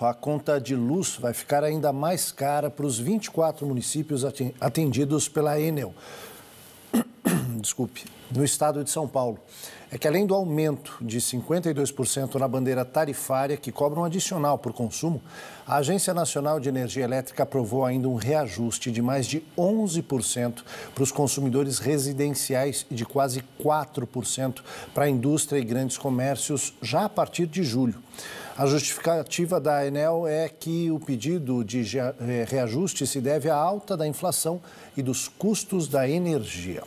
A conta de luz vai ficar ainda mais cara para os 24 municípios atendidos pela Enel desculpe, no estado de São Paulo é que além do aumento de 52% na bandeira tarifária que cobra um adicional por consumo, a Agência Nacional de Energia Elétrica aprovou ainda um reajuste de mais de 11% para os consumidores residenciais e de quase 4% para a indústria e grandes comércios já a partir de julho. A justificativa da Enel é que o pedido de eh, reajuste se deve à alta da inflação e dos custos da energia.